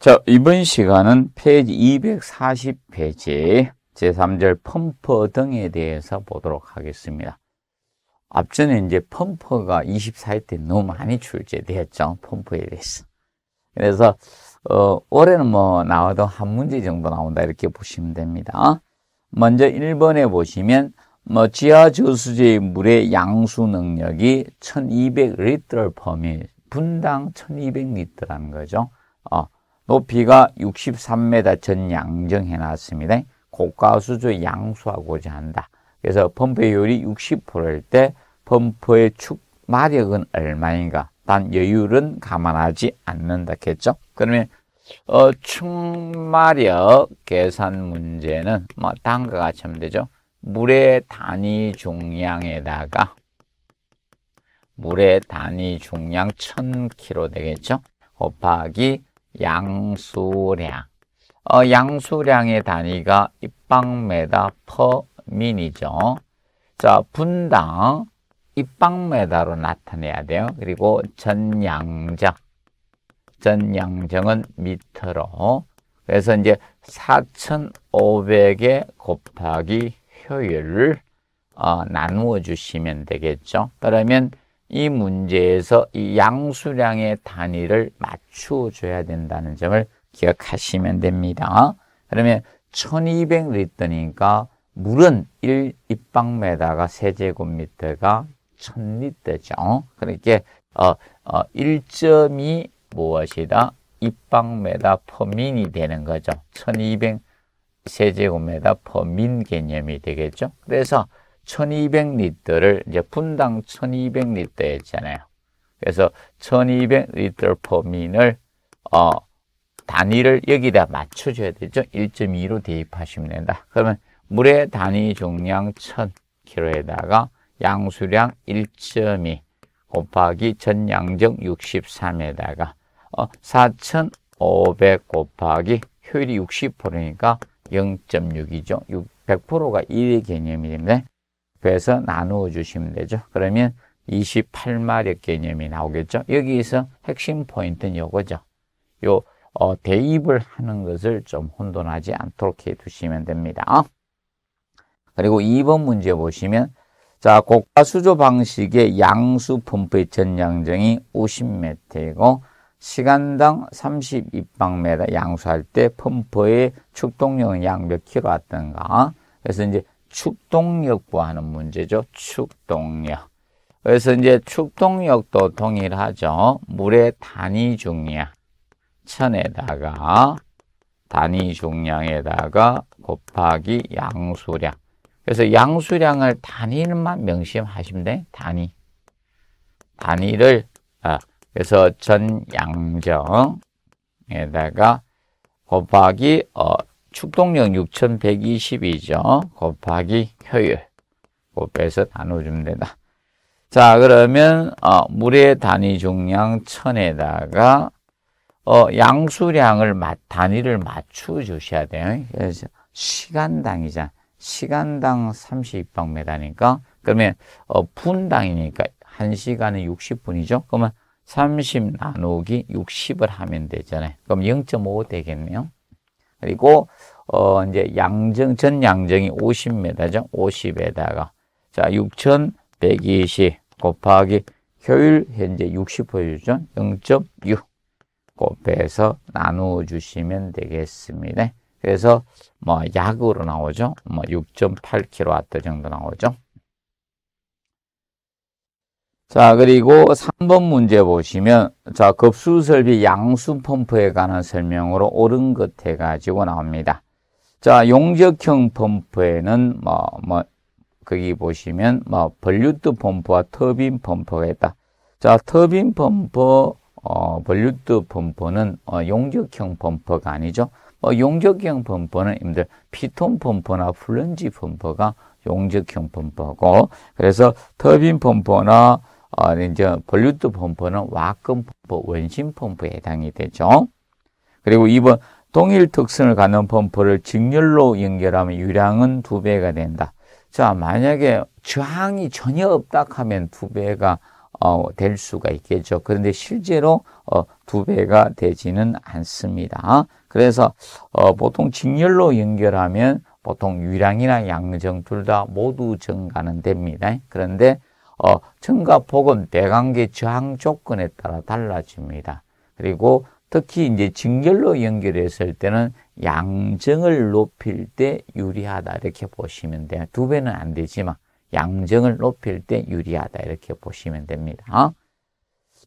자, 이번 시간은 페이지 240페이지 제3절 펌퍼 등에 대해서 보도록 하겠습니다. 앞전에 이제 펌퍼가 2 4일때 너무 많이 출제되었죠. 펌퍼에 대해서. 그래서, 어, 올해는 뭐 나와도 한 문제 정도 나온다 이렇게 보시면 됩니다. 먼저 1번에 보시면 뭐 지하 저수지의 물의 양수 능력이 1200리터를 범위, 분당 1200리터라는 거죠. 어, 높이가 63m 전 양정해 놨습니다. 고가 수조 양수하고자 한다. 그래서 펌프율이 60%일 때 펌프의 축 마력은 얼마인가? 단 여율은 감안하지 않는다겠죠? 그러면 어, 충마력 계산 문제는 뭐 다음과 같이 하면 되죠. 물의 단위 중량에다가 물의 단위 중량 1000kg 되겠죠? 곱하기 양수량 어, 양수량의 단위가 입방메다 퍼 민이죠. 자, 분당 입방메다로 나타내야 돼요. 그리고 전양정. 전양정은 미터로. 그래서 이제 4,500에 곱하기 효율을 어, 나누어 주시면 되겠죠. 그러면 이 문제에서 이 양수량의 단위를 맞춰줘야 된다는 점을 기억하시면 됩니다. 그러면 1200리터니까 물은 1 입방메다가 세제곱미터가 1000리터죠. 그러니까 어, 어, 1.2 무엇이다? 입방메다 퍼민이 되는 거죠. 1200 세제곱미터 퍼민 개념이 되겠죠. 그래서 1200리터를 이제 분당 1200리터였잖아요. 그래서 1200리터 퍼민을 어 단위를 여기다 맞춰줘야 되죠. 1.2로 대입하시면 된다. 그러면 물의 단위 종량 1000kg에다가 양수량 1.2 곱하기 전양정 63에다가 어, 4,500 곱하기 효율이 60%니까 0.6이죠. 100%가 1의 개념이 됩니다. 그서 나누어 주시면 되죠. 그러면 28마력 개념이 나오겠죠. 여기서 핵심 포인트는 요거죠. 요 어, 대입을 하는 것을 좀 혼돈하지 않도록 해 두시면 됩니다. 그리고 2번 문제 보시면 자, 고가 수조 방식의 양수 펌프의 전양정이 50m이고 시간당 3 2방미다 양수할 때 펌프의 축동력은 약몇 킬로왔던가 그래서 이제 축동력 과하는 문제죠. 축동력. 그래서 이제 축동력도 동일하죠. 물의 단위 중량. 천에다가 단위 중량에다가 곱하기 양수량. 그래서 양수량을 단위만 명심하시면 돼. 단위. 단위를 아, 그래서 전양정에다가 곱하기 어, 축동력 6122죠. 곱하기 효율. 곱해서 그 나눠주면 된다. 자, 그러면 어, 물의 단위 중량 1000에다가 어, 양수량을 맞, 단위를 맞추어 주셔야 돼요. 그래서 시간당이자 시간당 3 2방메다니까 그러면 어, 분당이니까 1시간에 60분이죠. 그러면 30 나누기 60을 하면 되잖아요. 그럼 0.5 되겠네요. 그리고 어, 이제 양정, 전 양정이 50m죠. 50에다가. 자, 6120 곱하기 효율 현재 60%죠. 0.6 곱해서 나누어 주시면 되겠습니다. 그래서 뭐 약으로 나오죠. 뭐 6.8kW 정도 나오죠. 자, 그리고 3번 문제 보시면 자, 급수 설비 양수 펌프에 관한 설명으로 옳은 것 해가지고 나옵니다. 자, 용적형 펌프에는 뭐, 뭐, 거기 보시면 뭐, 벌류트 펌프와 터빈 펌프가 있다. 자, 터빈 펌프, 어, 벌류트 펌프는 어, 용적형 펌프가 아니죠. 뭐, 용적형 펌프는 임들 피톤 펌프나 플런지 펌프가 용적형 펌프고 그래서 터빈 펌프나 어, 이제 벌류트 펌프는 와금 펌프, 원심 펌프에 해당이 되죠. 그리고 이번 동일 특성을 갖는 펌프를 직렬로 연결하면 유량은 두배가 된다. 자, 만약에 저항이 전혀 없다 하면 두배가 어, 될 수가 있겠죠. 그런데 실제로 어, 두 배가 되지는 않습니다. 그래서 어, 보통 직렬로 연결하면 보통 유량이나 양정 둘 다 모두 증가는 됩니다. 그런데 어, 증가폭은 배관계 저항 조건에 따라 달라집니다. 그리고 특히 이제 증결로 연결했을 때는 양정을 높일 때 유리하다 이렇게 보시면 돼요. 두 배는 안 되지만 양정을 높일 때 유리하다 이렇게 보시면 됩니다. 어?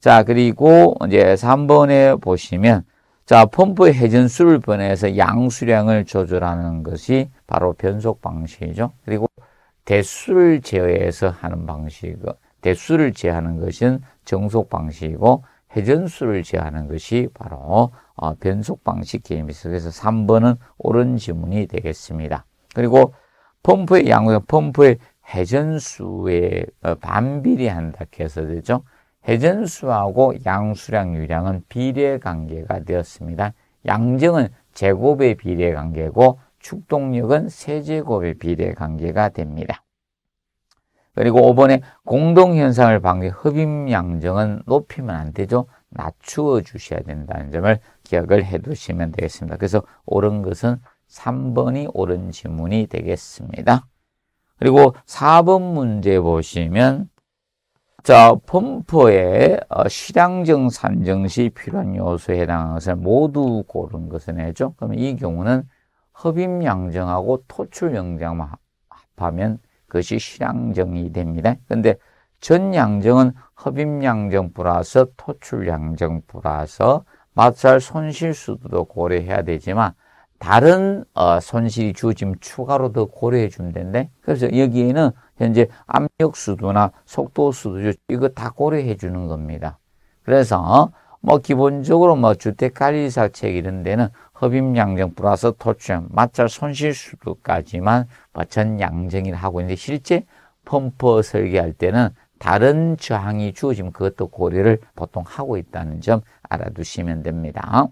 자 그리고 이제 3번에 보시면 자 펌프 회전수를 변해서 양수량을 조절하는 것이 바로 변속 방식이죠. 그리고 대수를 제어해서 하는 방식, 대수를 제어하는 것은 정속 방식이고 회전수를 제하는 것이 바로 어, 변속 방식 게임이죠. 그래서 3번은 옳은 지문이 되겠습니다. 그리고 펌프의 양과 펌프의 회전수에 어, 반비례한다 해서 되죠. 회전수하고 양수량 유량은 비례 관계가 되었습니다. 양정은 제곱의 비례 관계고 축동력은 세제곱의 비례 관계가 됩니다. 그리고 5번에 공동현상을 방지 흡입양정은 높이면 안 되죠. 낮추어 주셔야 된다는 점을 기억을 해 두시면 되겠습니다. 그래서 옳은 것은 3번이 옳은 지문이 되겠습니다. 그리고 4번 문제 보시면 자, 펌프의 실량정 어, 산정 시 필요한 요소에 해당하는 것을 모두 고른 것은 해죠. 그러면 이 경우는 흡입양정하고 토출양정만 합하면 그것이 실양정이 됩니다. 근데 전양정은 흡입양정 플러스 토출양정 플러스 마찰 손실 수도 고려해야 되지만 다른 어, 손실이 주어지면 추가로 더 고려해 주면 되는 그래서 여기에는 현재 압력 수도나 속도 수도 이거 다 고려해 주는 겁니다. 그래서 뭐 기본적으로 뭐 주택관리사 책 이런 데는 흡입양정 플러스 토출 마찰 손실 수도까지만 전양쟁이를 하고 있는데 실제 펌프 설계할 때는 다른 저항이 주어지면 그것도 고려를 보통 하고 있다는 점 알아두시면 됩니다.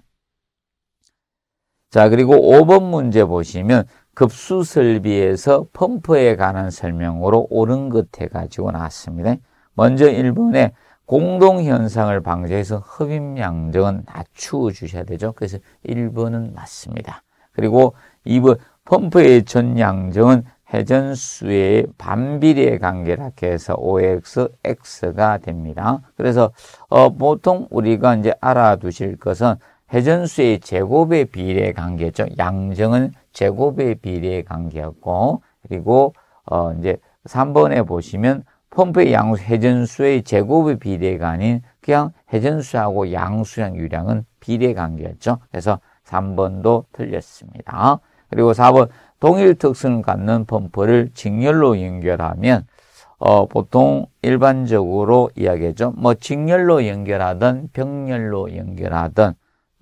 자 그리고 5번 문제 보시면 급수 설비에서 펌프에 관한 설명으로 옳은 끝에 가지고 나왔습니다. 먼저 1번에 공동현상을 방지해서 흡입량정은 낮추어 주셔야 되죠. 그래서 1번은 맞습니다. 그리고 2번 펌프의 전양정은 회전수의 반비례 관계라 해서 OX, X가 됩니다. 그래서 어, 보통 우리가 이제 알아두실 것은 회전수의 제곱의 비례 관계죠. 양정은 제곱의 비례 관계였고 그리고 어, 이제 3번에 보시면 펌프의 양수 회전수의 제곱의 비례가 아닌 그냥 회전수하고 양수량 유량은 비례 관계였죠. 그래서 3번도 틀렸습니다. 그리고 4번 동일 특성을 갖는 펌프를 직렬로 연결하면 어, 보통 일반적으로 이야기하죠. 뭐 직렬로 연결하든 병렬로 연결하든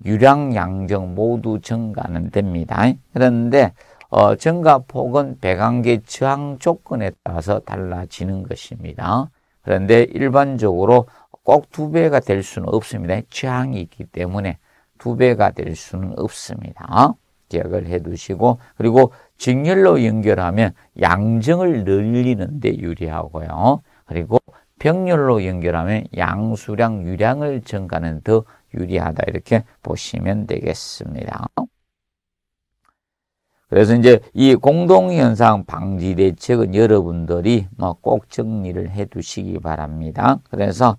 유량 양정 모두 증가는 됩니다. 그런데 어, 증가폭은 배관계 저항 조건에 따라서 달라지는 것입니다. 그런데 일반적으로 꼭 두 배가 될 수는 없습니다. 저항이 있기 때문에 두 배가 될 수는 없습니다. 기억을 해 두시고 그리고 직렬로 연결하면 양정을 늘리는 데 유리하고요. 그리고 병렬로 연결하면 양수량, 유량을 증가는 더 유리하다 이렇게 보시면 되겠습니다. 그래서 이제 이 공동현상 방지 대책은 여러분들이 뭐꼭 정리를 해 두시기 바랍니다. 그래서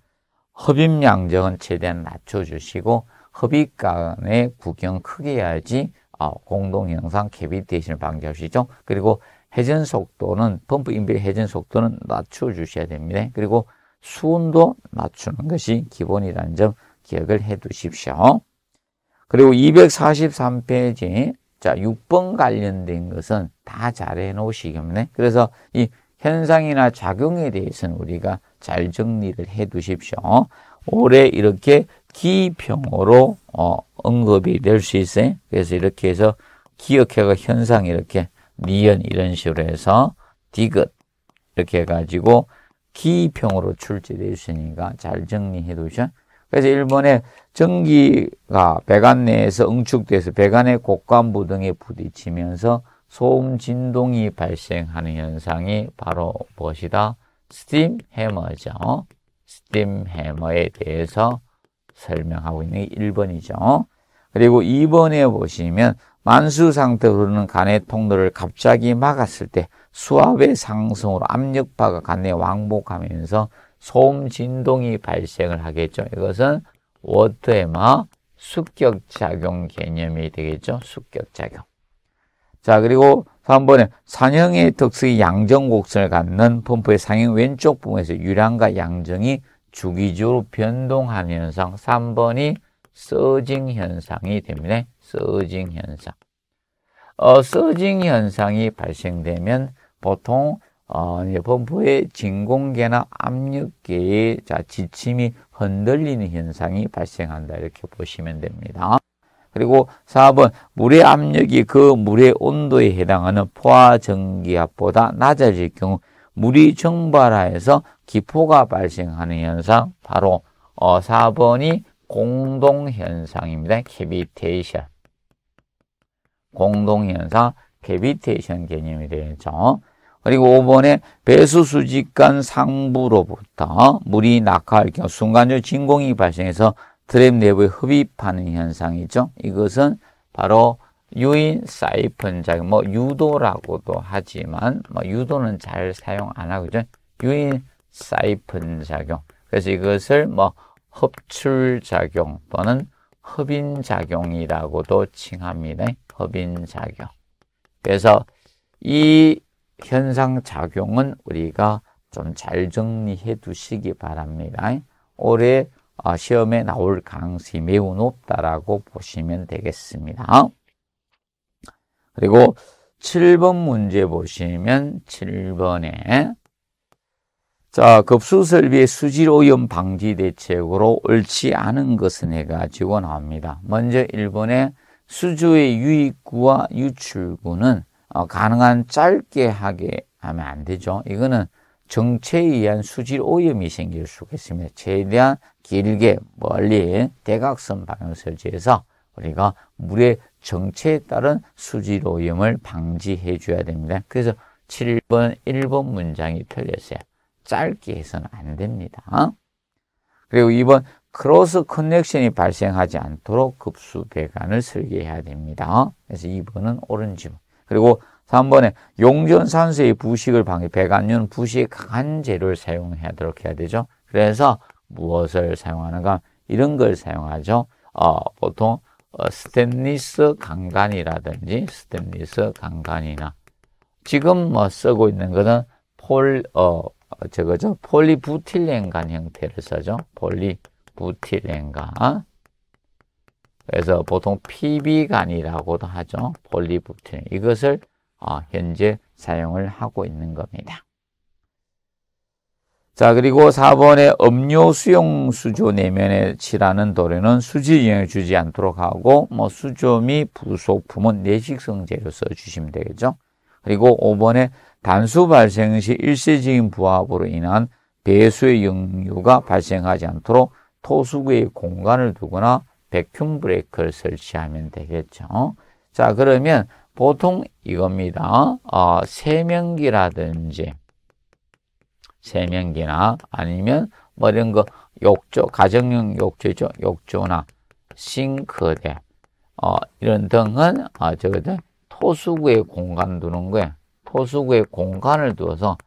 흡입 양정은 최대한 낮춰 주시고 흡입간의 구경 크게 해야지 아, 공동형상 캐비테이션을 방지할 수 있죠. 그리고 회전 속도는 펌프 인비 회전 속도는 낮춰 주셔야 됩니다. 그리고 수온도 낮추는 것이 기본이라는 점 기억을 해 두십시오. 그리고 243페이지 자 6번 관련된 것은 다 잘해 놓으시기 때문에 그래서 이 현상이나 작용에 대해서는 우리가 잘 정리를 해 두십시오. 올해 이렇게 기평으로 어, 언급이 될 수 있어요. 그래서 이렇게 해서 기억해가 현상 이렇게 니은 이런 식으로 해서 디귿 이렇게 해가지고 기평으로 출제되어 있으니까 잘 정리해 두셔. 그래서 일본의 전기가 배관 내에서 응축돼서 배관의 곡간부 등에 부딪히면서 소음 진동이 발생하는 현상이 바로 무엇이다? 스팀 해머죠. 스팀 해머에 대해서 설명하고 있는 게 1번이죠. 그리고 2번에 보시면 만수 상태 흐는 간의 통로를 갑자기 막았을 때 수압의 상승으로 압력파가 간에 왕복하면서 소음 진동이 발생을 하겠죠. 이것은 워터에마 숙격작용 개념이 되겠죠. 숙격작용. 자, 그리고 3번에 산형의 특수 양정 곡선을 갖는 펌프의 상형 왼쪽 부분에서 유량과 양정이 주기적으로 변동하는 현상. 3번이 서징 현상이 됩니다. 서징 현상. 어, 서징 현상이 발생되면 보통 어, p 프의 진공계나 압력계의 자, 지침이 흔들리는 현상이 발생한다. 이렇게 보시면 됩니다. 그리고 4번 물의 압력이 그 물의 온도에 해당하는 포화전기압보다 낮아질 경우 물이 정발하에서 기포가 발생하는 현상 바로 어 4번이 공동현상입니다. 캐비테이션. 공동현상 캐비테이션 개념이 되겠죠. 그리고 5번에 배수 수직간 상부로부터 물이 낙하할 경우 순간적 진공이 발생해서 드랩 내부에 흡입하는 현상이죠. 이것은 바로 유인 사이픈 작용, 뭐 유도라고도 하지만 뭐 유도는 잘 사용 안 하고 죠 유인 사이픈 작용. 그래서 이것을 뭐 흡출 작용 또는 흡인 작용이라고도 칭합니다. 흡인 작용. 그래서 이 현상 작용은 우리가 좀 잘 정리해 두시기 바랍니다. 올해 어, 시험에 나올 가능성이 매우 높다라고 보시면 되겠습니다. 그리고 7번 문제 보시면 7번에 자, 급수설비의 수질오염 방지 대책으로 옳지 않은 것은 해가지고 나옵니다. 먼저 일본의 수조의 유입구와 유출구는 어, 가능한 짧게 하게 하면 안 되죠. 이거는 정체에 의한 수질 오염이 생길 수가 있습니다. 최대한 길게 멀리 대각선 방향 설치해서 우리가 물의 정체에 따른 수질 오염을 방지해 줘야 됩니다. 그래서 7번, 1번 문장이 틀렸어요. 짧게 해서는 안 됩니다. 어? 그리고 이번 크로스 커넥션이 발생하지 않도록 급수 배관을 설계해야 됩니다. 어? 그래서 2번은 옳은 질문. 그리고 3번에 용전산소의 부식을 방해, 배관류는 부식에 강한 재료를 사용하도록 해야 되죠. 그래서 무엇을 사용하는가? 이런 걸 사용하죠. 어, 보통 어, 스테리스 강간이라든지 스테리스 강간이나 지금 뭐 쓰고 있는 거는 폴, 어, 저거죠. 폴리부틸렌간 형태를 써죠. 폴리부틸렌간. 그래서 보통 PB간이라고도 하죠. 폴리부틸렌. 이것을 어, 현재 사용을 하고 있는 겁니다. 자, 그리고 4번에 음료 수용 수조 내면에 칠하는 도료는 수질 영향을 주지 않도록 하고 뭐 수조 및 부속품은 내식성 재료 써 주시면 되겠죠. 그리고 5번에 단수 발생 시 일시적인 부합으로 인한 배수의 역류가 발생하지 않도록 토수구의 공간을 두거나 백큐 브레이크를 설치하면 되겠죠. 자, 그러면 보통 이겁니다. 어, 세면기라든지 세면기나 아니면 뭐 이런 거 욕조, 가정용 욕조죠. 욕조나 싱크대 어, 이런 등은 어, 저거 토수구의 공간 두는 거예요. 호수구에 공간을 두어서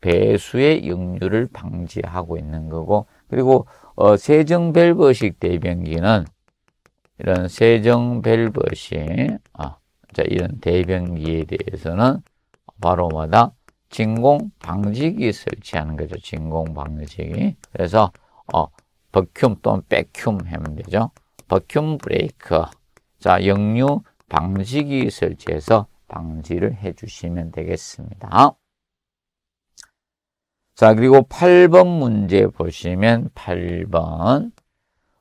배수의 역류를 방지하고 있는 거고 그리고 어, 세정 밸브식 대변기는 이런 세정 밸브식 아, 자, 이런 대변기에 대해서는 바로마다 진공 방지기 설치하는 거죠. 진공 방지기. 그래서 어, 버큐움 또는 백큐움 하면 되죠. 버큐움 브레이크. 자, 역류 방지기 설치해서 방지를 해주시면 되겠습니다. 자, 그리고 8번 문제 보시면 8번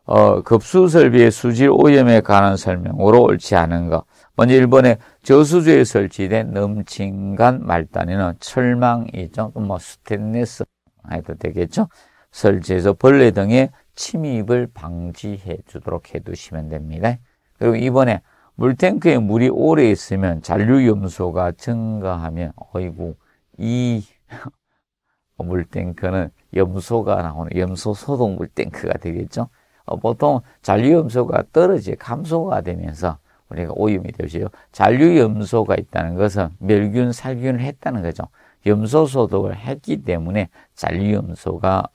어, 급수설비의 수질 오염에 관한 설명으로 옳지 않은 것. 먼저 1번에 저수지에 설치된 넘친간 말단에는 철망이죠. 뭐스테인스 해도 되겠죠. 설치해서 벌레 등의 침입을 방지해 주도록 해두시면 됩니다. 그리고 이번에 물탱크에 물이 오래 있으면 잔류염소가 증가하면 어이구 이 물탱크는 염소가 나오는 염소 소독 물탱크가 되겠죠. 어, 보통 잔류염소가 떨어지 감소가 되면서 우리가 오염이 되죠. 잔류염소가 있다는 것은 멸균 살균을 했다는 거죠. 염소 소독을 했기 때문에 잔류염소가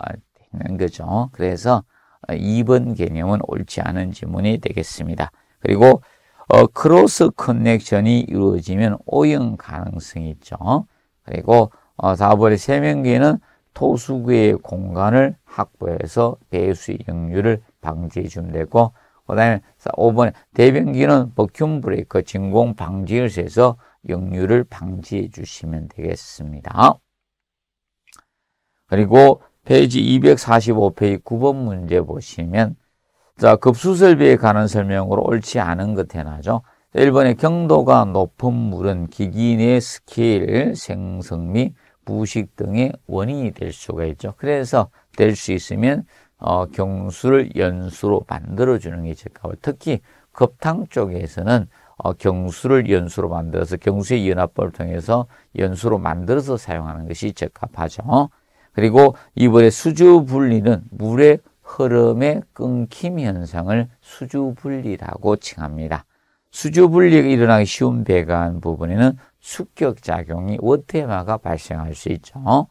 되는 거죠. 그래서 2번 어, 개념은 옳지 않은 지문이 되겠습니다. 그리고 어, 크로스 커넥션이 이루어지면 오염 가능성이 있죠. 그리고 어, 4번의 세면기는 토수구의 공간을 확보해서 배수 역류를 방지해 주면 되고 그 다음에 5번에 대변기는 버큐 브레이크 진공 방지를 해서 역류를 방지해 주시면 되겠습니다. 그리고 페이지 245페이지 9번 문제 보시면 자, 급수설비에 관한 설명으로 옳지 않은 것 해나죠. 1번에 경도가 높은 물은 기기인 스케일, 생성미, 부식 등의 원인이 될 수가 있죠. 그래서 될 수 있으면 어, 경수를 연수로 만들어주는 게적합하 특히 급탕 쪽에서는 어, 경수를 연수로 만들어서 경수의 연합법을 통해서 연수로 만들어서 사용하는 것이 적합하죠. 그리고 이번에 수주 분리는 물의 흐름의 끊김 현상을 수주분리라고 칭합니다. 수주분리가 일어나기 쉬운 배관 부분에는 숙격작용이 워테마가 발생할 수 있죠.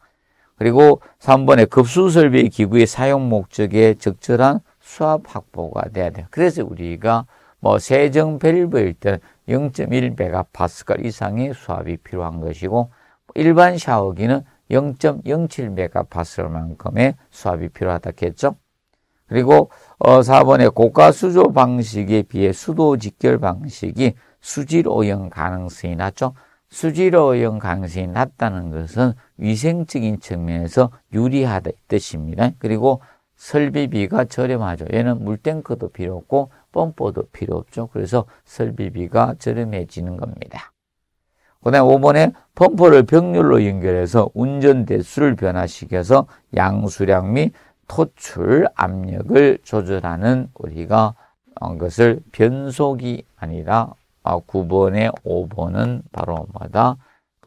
그리고 3번에 급수설비 기구의 사용 목적에 적절한 수압 확보가 돼야 돼요. 그래서 우리가 뭐 세정 밸브일 때 0.1메가 파스칼 이상의 수압이 필요한 것이고 일반 샤워기는 0.07메가 파스칼만큼의 수압이 필요하다고 했죠. 그리고 어 4번에 고가 수조 방식에 비해 수도 직결 방식이 수질 오염 가능성이 낮죠. 수질 오염 가능성이 낮다는 것은 위생적인 측면에서 유리하다 뜻입니다. 그리고 설비비가 저렴하죠. 얘는 물탱크도 필요 없고 펌프도 필요 없죠. 그래서 설비비가 저렴해지는 겁니다. 그다음 5번에 펌프를 병렬로 연결해서 운전 대수를 변화시켜서 양수량 및 토출 압력을 조절하는 우리가 것을 변속이 아니라 9번에 아, 5번은 바로 뭐다?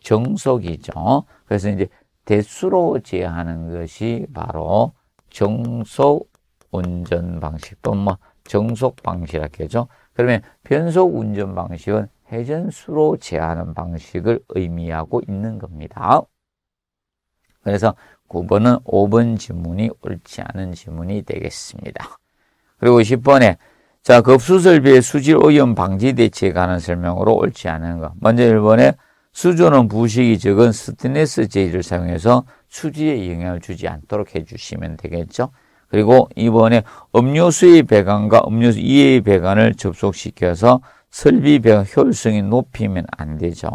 정속이죠. 그래서 이제 대수로 제하는 것이 바로 정속 운전 방식 또는 뭐 정속 방식이라겠죠. 그러면 변속 운전 방식은 회전수로 제하는 방식을 의미하고 있는 겁니다. 그래서 9번은 5번 지문이 옳지 않은 지문이 되겠습니다. 그리고 10번에 자, 급수설비의 수질 오염 방지 대책에 관한 설명으로 옳지 않은 것. 먼저 1번에 수조는 부식이 적은 스테인스 재질을 사용해서 수질에 영향을 주지 않도록 해주시면 되겠죠. 그리고 이번에 음료수의 배관과 음료수 이외의 배관을 접속시켜서 설비 배관 효율성이 높이면 안 되죠.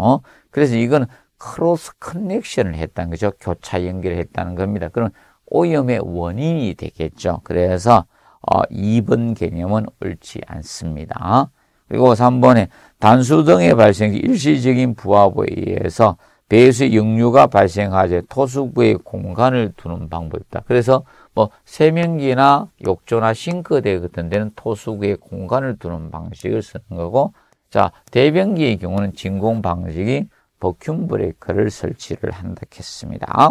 그래서 이건 크로스 커넥션을 했다는 거죠. 교차 연결을 했다는 겁니다. 그럼 오염의 원인이 되겠죠. 그래서 어, 2번 개념은 옳지 않습니다. 그리고 3번에 단수 등의 발생 이 일시적인 부하부에 의해서 배수 역류가 발생하지 토수부에 공간을 두는 방법이다. 그래서 뭐 세면기나 욕조나 싱크대 같은 데는 토수부에 공간을 두는 방식을 쓰는 거고 자 대변기의 경우는 진공 방식이 버큐 브레이크를 설치를 한다 했습니다.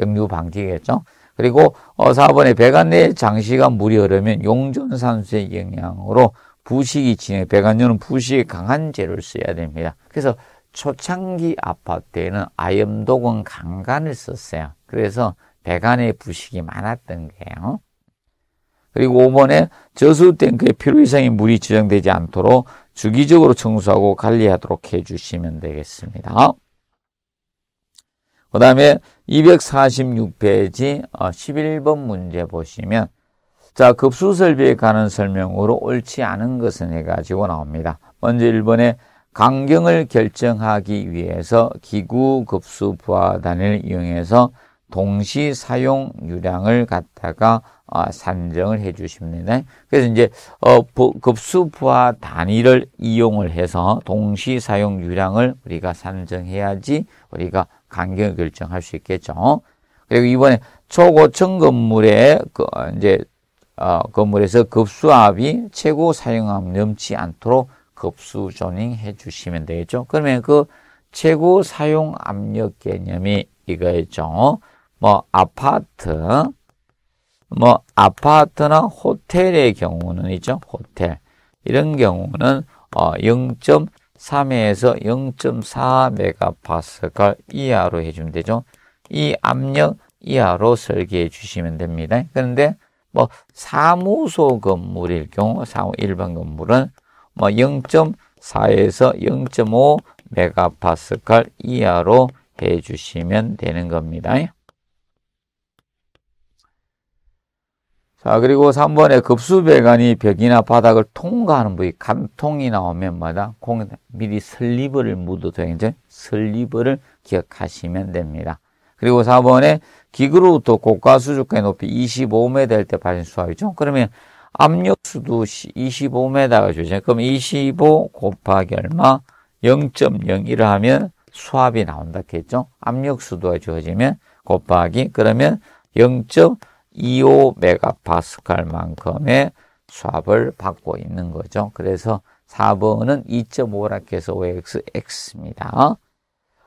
역류 방지겠죠. 그리고 4번에 어, 배관 내 장시간 물이 흐르면 용전산수의 영향으로 부식이 진행, 배관료는 부식에 강한 재를 써야 됩니다. 그래서 초창기 아파트에는 아염도건 강간을 썼어요. 그래서 배관의 부식이 많았던 거예요. 그리고 5번에 저수 탱크에 필요 이상의 물이 지정되지 않도록 주기적으로 청소하고 관리하도록 해주시면 되겠습니다. 그 다음에 246페이지 11번 어, 문제 보시면 자 급수 설비에 관한 설명으로 옳지 않은 것은 해가지고 나옵니다. 먼저 1번에 강경을 결정하기 위해서 기구 급수 부하단을 이용해서 동시 사용 유량을 갖다가 어, 산정을 해 주십니다. 그래서 이제 어, 급수 부하 단위를 이용을 해서 동시 사용 유량을 우리가 산정해야지 우리가 간격을 결정할 수 있겠죠. 그리고 이번에 초고층 건물에그 이제 어, 건물에서 급수압이 최고 사용압 넘지 않도록 급수 조닝해 주시면 되겠죠. 그러면 그 최고 사용 압력 개념이 이거였죠. 뭐 아파트, 뭐 아파트나 호텔의 경우는 있죠. 호텔 이런 경우는 어, 0.3에서 0.4메가파스칼 이하로 해주면 되죠. 이 압력 이하로 설계해 주시면 됩니다. 그런데 뭐 사무소 건물일 경우 사무 일반 건물은 뭐 0.4에서 0.5 메가파스칼 이하로 해 주시면 되는 겁니다. 아, 그리고 3번에 급수배관이 벽이나 바닥을 통과하는 부위, 간통이 나오면 마다 공, 미리 슬리버를 묻어도야 이제 슬리버를 기억하시면 됩니다. 그리고 4번에 기구로부터 고가 수족의 높이 25m 일때 발생 수압이죠. 그러면 압력수도 25m가 주죠. 그럼 25 곱하기 얼마 0.01을 하면 수압이 나온다 했죠. 압력수도가 주어지면 곱하기 그러면 0 0 2호 메가파스칼만큼의 수압을 받고 있는 거죠. 그래서 4번은 2 5라켓 OX, X입니다.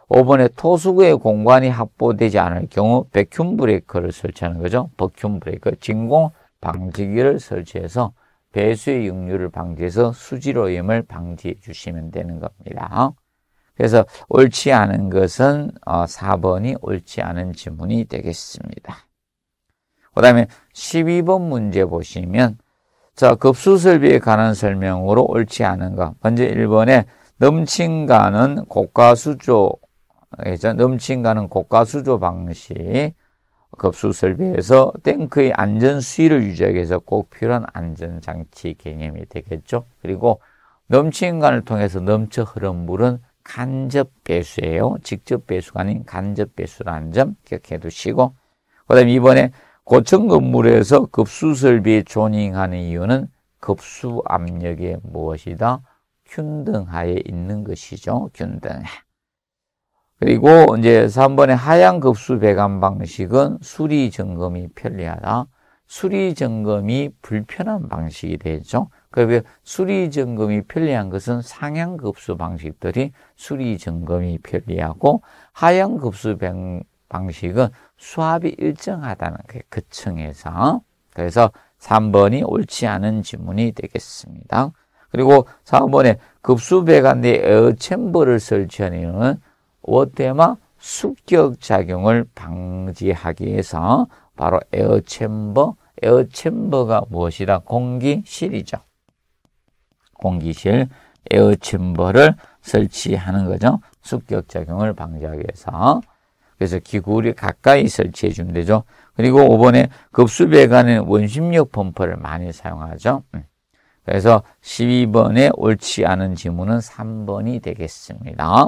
5번에 토수구의 공간이 확보되지 않을 경우 백큐 브레이크를 설치하는 거죠. 버큐 브레이크, 진공 방지기를 설치해서 배수의 역류를 방지해서 수질 오염을 방지해 주시면 되는 겁니다. 그래서 옳지 않은 것은 4번이 어, 옳지 않은 지문이 되겠습니다. 그 다음에 12번 문제 보시면 자 급수설비에 관한 설명으로 옳지 않은 가 번째 1번에 넘친 가는 고가수조 그죠 넘친 가는 고가수조 방식 급수설비에서 탱크의 안전 수위를 유지하기 위해서 꼭 필요한 안전장치 개념이 되겠죠 그리고 넘친 간을 통해서 넘쳐 흐른 물은 간접 배수예요 직접 배수가 아닌 간접 배수라는 점 기억해 두시고 그 다음에 이번에 고층 건물에서 급수설비에 존잉하는 이유는 급수 압력의 무엇이다? 균등하에 있는 것이죠. 균등해. 그리고 이제 3번의 하향 급수 배관 방식은 수리 점검이 편리하다. 수리 점검이 불편한 방식이 되죠. 그러니 수리 점검이 편리한 것은 상향 급수 방식들이 수리 점검이 편리하고 하향 급수 방식은 수압이 일정하다는 게그 층에서 그래서 3번이 옳지 않은 지문이 되겠습니다. 그리고 4번에 급수배관 내 에어챔버를 설치하는 이유는 워테마 습격작용을 방지하기 위해서 바로 에어챔버, 에어챔버가 무엇이다? 공기실이죠. 공기실, 에어챔버를 설치하는 거죠. 습격작용을 방지하기 위해서. 그래서 기구를 가까이 설치해 주면 되죠. 그리고 5번에 급수배관은 원심력 펌프를 많이 사용하죠. 음. 그래서 12번에 옳지 않은 지문은 3번이 되겠습니다.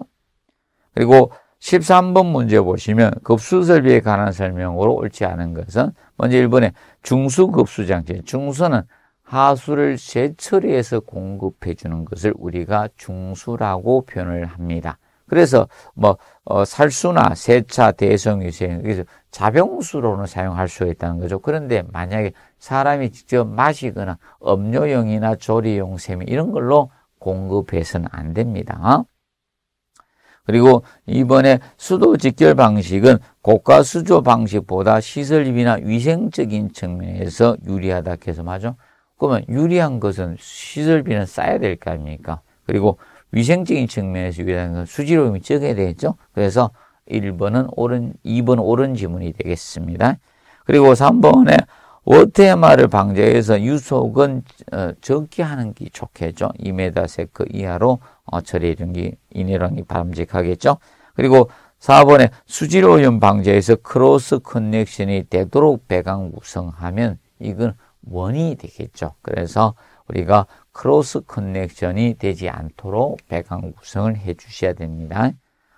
그리고 13번 문제 보시면 급수설비에 관한 설명으로 옳지 않은 것은 먼저 1번에 중수급수장치, 중수는 하수를 재처리해서 공급해 주는 것을 우리가 중수라고 표현을 합니다. 그래서 뭐 어, 살수나 세차, 대성유생 그래서 자병수로는 사용할 수 있다는 거죠. 그런데 만약에 사람이 직접 마시거나 음료용이나 조리용 세미 이런 걸로 공급해서는 안 됩니다. 그리고 이번에 수도 직결 방식은 고가 수조 방식보다 시설립이나 위생적인 측면에서 유리하다 계속 하죠. 그러면 유리한 것은 시설비는 싸야 될 거 아닙니까? 그리고 위생적인 측면에서 유하한건 수지로움이 적어야 되겠죠. 그래서 1번은 옳은, 2번 옳은 지문이 되겠습니다. 그리고 3번에 워테마를 방제해서 유속은 어, 적게 하는 게 좋겠죠. 2m 세크 이하로 어, 처리해준 게 이내랑 로 바람직하겠죠. 그리고 4번에 수질오염 방제에서 크로스 커넥션이 되도록 배관 구성하면 이건 원이 되겠죠. 그래서 우리가 크로스 커넥션이 되지 않도록 배관 구성을 해 주셔야 됩니다.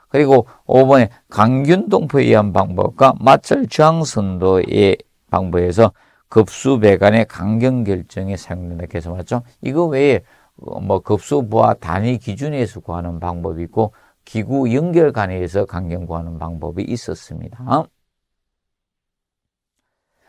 그리고 5번에 강균 동포에 의한 방법과 마찰 저항선도의 방법에서 급수 배관의 강경 결정에 사용된다 해서 맞죠? 이거 외에 뭐 급수 부하 단위 기준에서 구하는 방법이 있고 기구 연결 간에서 강경 구하는 방법이 있었습니다.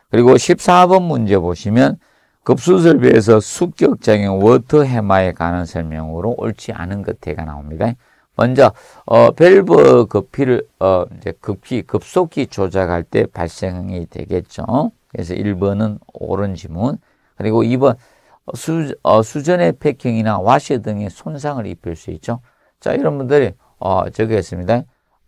그리고 14번 문제 보시면 급수설비에서수격장용 워터 해마에 관한 설명으로 옳지 않은 것태가 나옵니다. 먼저 어, 밸브 급피를 어, 이제 급히 급속히 조작할 때 발생이 되겠죠. 그래서 1번은 옳은 지문 그리고 2번 어, 수, 어, 수전의 패킹이나 와시 등의 손상을 입힐 수 있죠. 자 이런 분들이 어, 적겠습니다.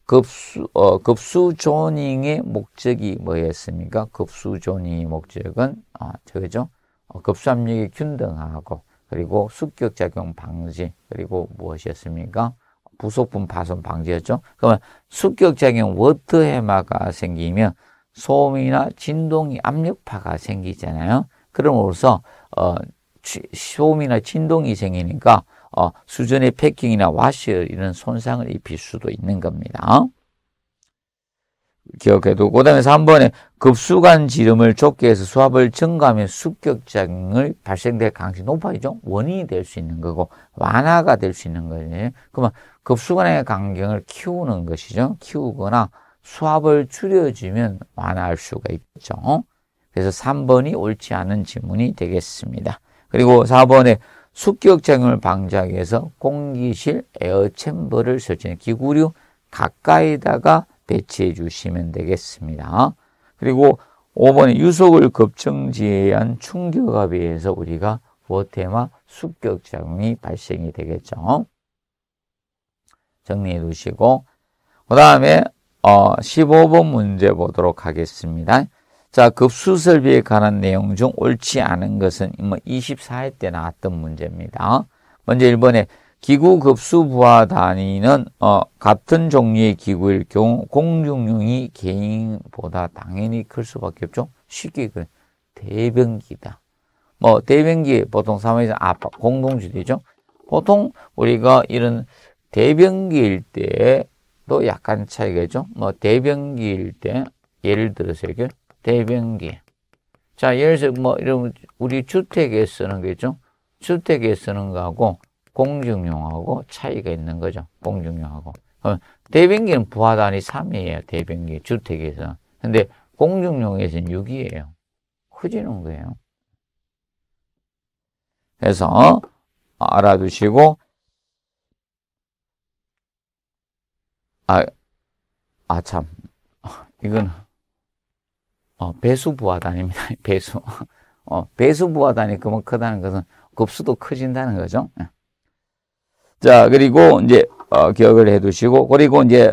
급수 어, 급수 조닝의 목적이 뭐였습니까? 급수 조닝의 목적은 아, 저거죠. 뭐 급수압력이 균등하고 그리고 습격작용 방지 그리고 무엇이었습니까? 부속품 파손 방지였죠. 그러면 습격작용 워트 해마가 생기면 소음이나 진동이 압력파가 생기잖아요. 그럼으로써 어, 소음이나 진동이 생기니까 어, 수전의 패킹이나 와셔 이런 손상을 입힐 수도 있는 겁니다. 기억해두고 그다음에 3번에 급수간 지름을 좁게 해서 수압을 증가하면 습격장을 발생될 가능성이 높아지죠. 원인이 될 수 있는 거고 완화가 될 수 있는 거예요. 그러면 급수간의 강경을 키우는 것이죠. 키우거나 수압을 줄여주면 완화할 수가 있죠. 그래서 3번이 옳지 않은 질문이 되겠습니다. 그리고 4번에 습격작용을 방지하기 위해서 공기실 에어챔버를 설치해 기구류 가까이다가 배치해 주시면 되겠습니다. 그리고 5번에 유속을 급증지한 충격에비해서 우리가 워테마 습격작용이 발생이 되겠죠. 정리해 두시고 그 다음에 어, 15번 문제 보도록 하겠습니다. 자, 급수설비에 관한 내용 중 옳지 않은 것은 24회 뭐 때 나왔던 문제입니다. 먼저 1번에 기구 급수부하 단위는 어, 같은 종류의 기구일 경우 공중용이 개인보다 당연히 클 수밖에 없죠. 쉽게 그 대변기다. 뭐 대변기 보통 사무실 아빠 공동주택이죠. 보통 우리가 이런 대변기일 때도 약간 차이가 죠뭐 대변기일 때 예를 들어서 이게 대변기. 자, 예를 들어뭐 이런 우리 주택에 쓰는 거죠. 주택에 쓰는 거하고 공중용하고 차이가 있는 거죠. 공중용하고. 대변기는 부하단이 3이에요. 대변기 주택에서. 근데 공중용에서는 6이에요. 커지는 거예요. 그래서 알아두시고 아, 아, 참. 이건, 어, 배수 부하단입니다. 배수. 어, 배수 부하단이 그만 크다는 것은 급수도 커진다는 거죠. 예. 자, 그리고 이제 어, 기억을 해 두시고 그리고 이제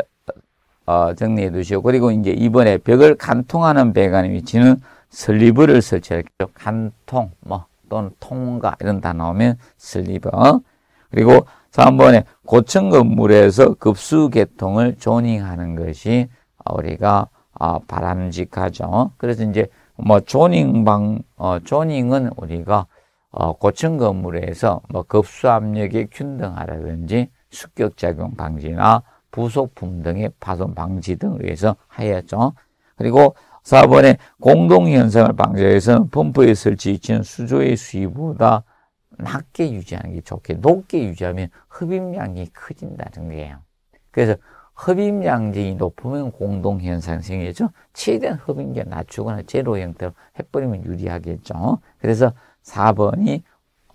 어, 정리해 두시고 그리고 이제 이번에 벽을 간통하는 배관의 위치는 슬리브를 설치했죠. 간통뭐 또는 통과 이런 단어 오면 슬리브 그리고 3번에 고층 건물에서 급수 계통을 조닝하는 것이 우리가 어, 바람직하죠. 그래서 이제 뭐 조닝방 어, 조닝은 우리가 어, 고층 건물에서 뭐 급수압력이 균등하라든지 습격작용 방지나 부속품 등의 파손 방지 등을 위해서 하였죠. 그리고 4번에 공동현상을 방지해서는 펌프에 설치된 수조의 수위보다 낮게 유지하는 게 좋게 높게 유지하면 흡입량이 커진다는 거예요. 그래서 흡입량이 높으면 공동현상 생기죠. 최대한 흡입량 낮추거나 제로 형태로 해버리면 유리하겠죠. 그래서 4번이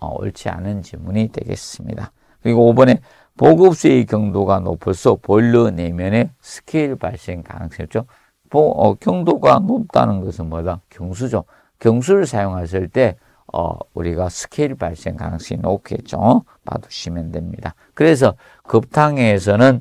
어, 옳지 않은 질문이 되겠습니다. 그리고 5번에 보급수의 경도가 높을수록 보일러 내면의 스케일 발생 가능성이 있죠. 보, 어, 경도가 높다는 것은 뭐다? 경수죠. 경수를 사용하실 때 어, 우리가 스케일 발생 가능성이 높겠죠. 봐두시면 됩니다. 그래서 급탕에서는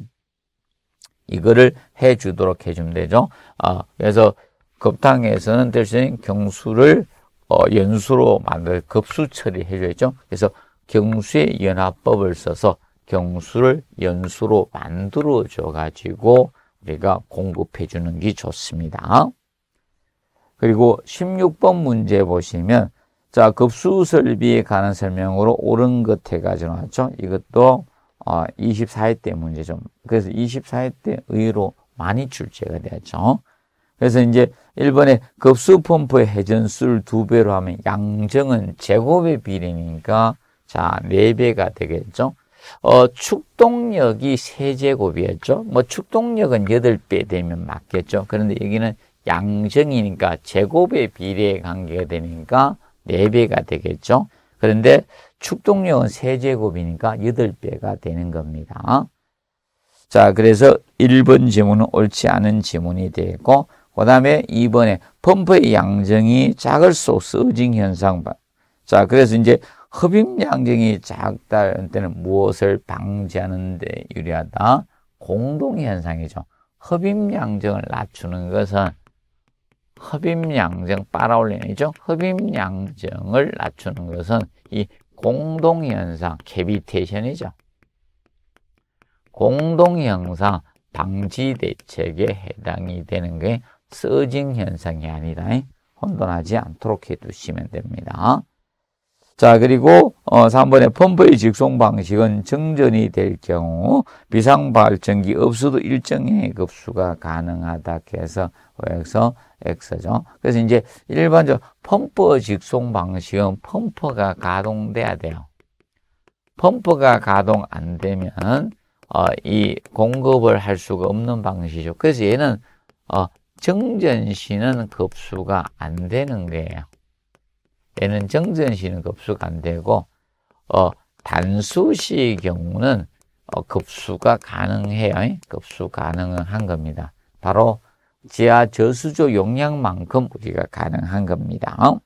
이거를 해 주도록 해주면 되죠. 어, 그래서 급탕에서는 대신 경수를 어, 연수로 만들 급수 처리해 줘야죠. 그래서 경수의 연합법을 써서 경수를 연수로 만들어 줘 가지고 우리가 공급해 주는 게 좋습니다. 그리고 16번 문제 보시면 자 급수 설비에 관한 설명으로 옳은 것 해가지고 나왔죠. 이것도 어, 24회 때 문제죠. 그래서 24회 때 의외로 많이 출제가 되었죠. 그래서 이제 일본의 급수펌프의 회전수를 두배로 하면 양정은 제곱의 비례니까 자, 네배가 되겠죠. 어, 축동력이 세제곱이었죠. 뭐 축동력은 여덟 배 되면 맞겠죠. 그런데 여기는 양정이니까 제곱의 비례 관계가 되니까 네배가 되겠죠. 그런데 축동력은 세제곱이니까 여덟 배가 되는 겁니다. 자, 그래서 1번 지문은 옳지 않은 지문이 되고 그 다음에 2번에 펌프의 양정이 작을수록 서징 현상. 자, 그래서 이제 흡입 양정이 작다 할 때는 무엇을 방지하는데 유리하다? 공동 현상이죠. 흡입 양정을 낮추는 것은 흡입 양정 빨아올리는죠. 흡입 양정을 낮추는 것은 이 공동 현상, 캐비테이션이죠. 공동 현상 방지 대책에 해당이 되는 게 서징 현상이 아니라 혼돈하지 않도록 해두시면 됩니다. 자 그리고 어, 3번에 펌프의 직송 방식은 정전이 될 경우 비상발전기 업수도 일정의 급수가 가능하다 해서 O에서 X죠. 그래서 이제 일반적 펌프 직송 방식은 펌프가 가동돼야 돼요. 펌프가 가동 안 되면 어, 이 공급을 할 수가 없는 방식이죠. 그래서 얘는 어, 정전시는 급수가 안 되는 거예요. 얘는 정전시는 급수가 안 되고 어, 단수시의 경우는 어, 급수가 가능해요. 급수 가능한 겁니다. 바로 지하 저수조 용량만큼 우리가 가능한 겁니다. 어?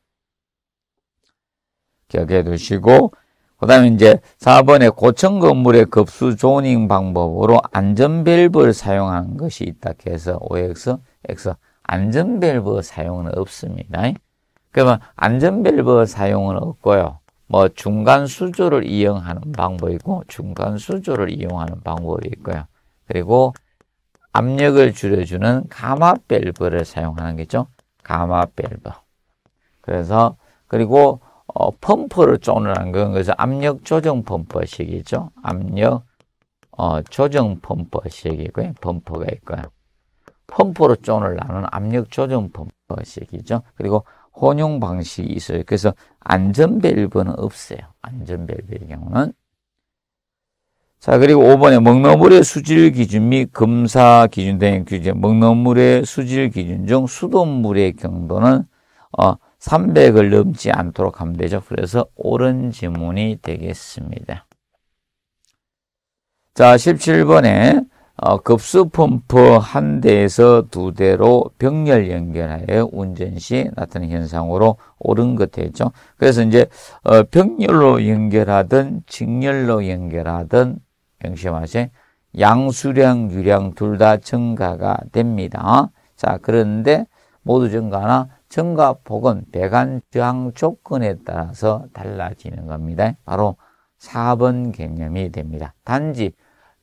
기억해 두시고 그 다음에 이제 4번에 고층 건물의 급수 조닝 방법으로 안전밸브를 사용하 것이 있다 해서 OX 그래서 안전밸브 사용은 없습니다. 그러면 안전밸브 사용은 없고요. 뭐 중간 수조를 이용하는 방법이 고 중간 수조를 이용하는 방법이 있고요. 그리고 압력을 줄여주는 가마 밸브를 사용하는 게죠. 가마 밸브. 그래서 그리고 어, 펌프를 쪼는 건 그래서 압력 조정 펌퍼식이죠. 압력 어, 조정 펌퍼식이고요. 펌퍼가 있고요. 펌프로 쪼을 나는 압력 조정 펌프식이죠. 그리고 혼용 방식이 있어요. 그래서 안전벨브는 없어요. 안전벨브의 경우는. 자, 그리고 5번에 먹는물의 수질 기준 및 검사 기준 등의 규제, 먹는물의 수질 기준 중 수돗물의 경도는 어, 300을 넘지 않도록 하면 되죠. 그래서 옳은 지문이 되겠습니다. 자, 17번에 어, 급수펌프 한 대에서 두 대로 병렬 연결하여 운전 시나타나 현상으로 옳은 것 되죠. 그래서 이제 어, 병렬로 연결하든 직렬로 연결하든 명심하세요. 양수량, 유량 둘 다 증가가 됩니다. 자, 그런데 모두 증가나 증가 폭은 배관 저항 조건에 따라서 달라지는 겁니다. 바로 4번 개념이 됩니다. 단지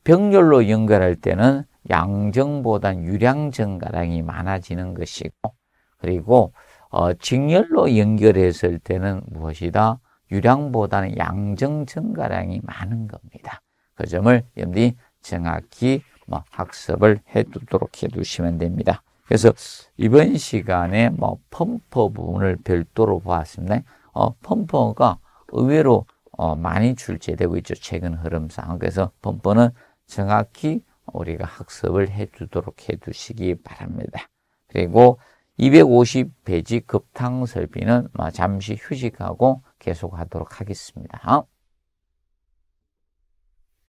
병렬로 연결할 때는 양정보단 유량 증가량이 많아지는 것이고 그리고 어, 직렬로 연결했을 때는 무엇이다? 유량보다는 양정 증가량이 많은 겁니다. 그 점을 여러분들이 정확히 뭐 학습을 해두도록 해두시면 됩니다. 그래서 이번 시간에 뭐 펌퍼 부분을 별도로 보았습니다. 어, 펌퍼가 의외로 어, 많이 출제되고 있죠. 최근 흐름상. 그래서 펌퍼는 정확히 우리가 학습을 해 주도록 해주시기 바랍니다. 그리고 2 5 0페지 급탕 설비는 뭐 잠시 휴식하고 계속하도록 하겠습니다.